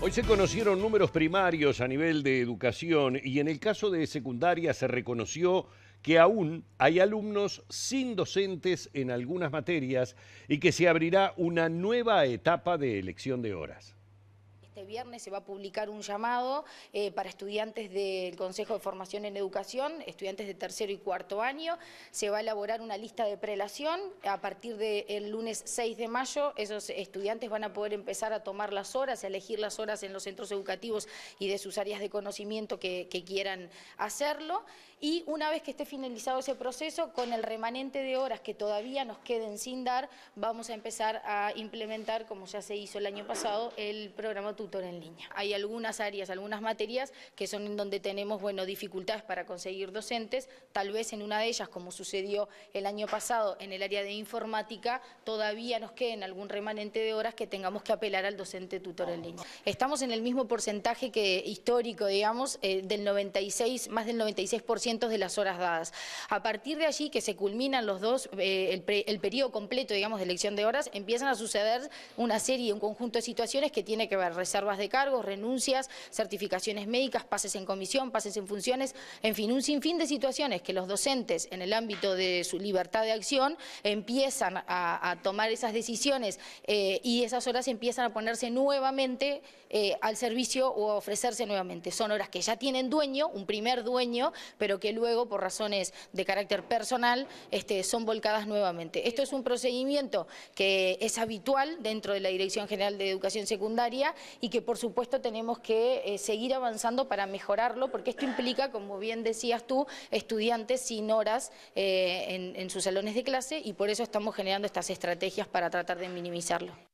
Hoy se conocieron números primarios a nivel de educación y en el caso de secundaria se reconoció que aún hay alumnos sin docentes en algunas materias y que se abrirá una nueva etapa de elección de horas. Este viernes se va a publicar un llamado eh, para estudiantes del Consejo de Formación en Educación, estudiantes de tercero y cuarto año. Se va a elaborar una lista de prelación. A partir del lunes 6 de mayo, esos estudiantes van a poder empezar a tomar las horas, a elegir las horas en los centros educativos y de sus áreas de conocimiento que, quieran hacerlo. Y una vez que esté finalizado ese proceso, con el remanente de horas que todavía nos queden sin dar, vamos a empezar a implementar, como ya se hizo el año pasado, el programa en línea. Hay algunas áreas, algunas materias que son en donde tenemos bueno, dificultades para conseguir docentes, tal vez en una de ellas, como sucedió el año pasado en el área de informática, todavía nos queden algún remanente de horas que tengamos que apelar al docente tutor en línea. Estamos en el mismo porcentaje que histórico, digamos, eh, del 96, más del 96% de las horas dadas. A partir de allí que se culminan los dos, eh, el, periodo completo, digamos, de elección de horas, empiezan a suceder una serie, un conjunto de situaciones que tiene que ver reservas de cargos, renuncias, certificaciones médicas, pases en comisión, pases en funciones, en fin, un sinfín de situaciones que los docentes en el ámbito de su libertad de acción empiezan a, tomar esas decisiones eh, y esas horas empiezan a ponerse nuevamente eh, al servicio o a ofrecerse nuevamente. Son horas que ya tienen dueño, un primer dueño, pero que luego por razones de carácter personal este, son volcadas nuevamente. Esto es un procedimiento que es habitual dentro de la Dirección General de Educación Secundaria y que por supuesto tenemos que eh, seguir avanzando para mejorarlo, porque esto implica, como bien decías tú, estudiantes sin horas eh, en sus salones de clase y por eso estamos generando estas estrategias para tratar de minimizarlo.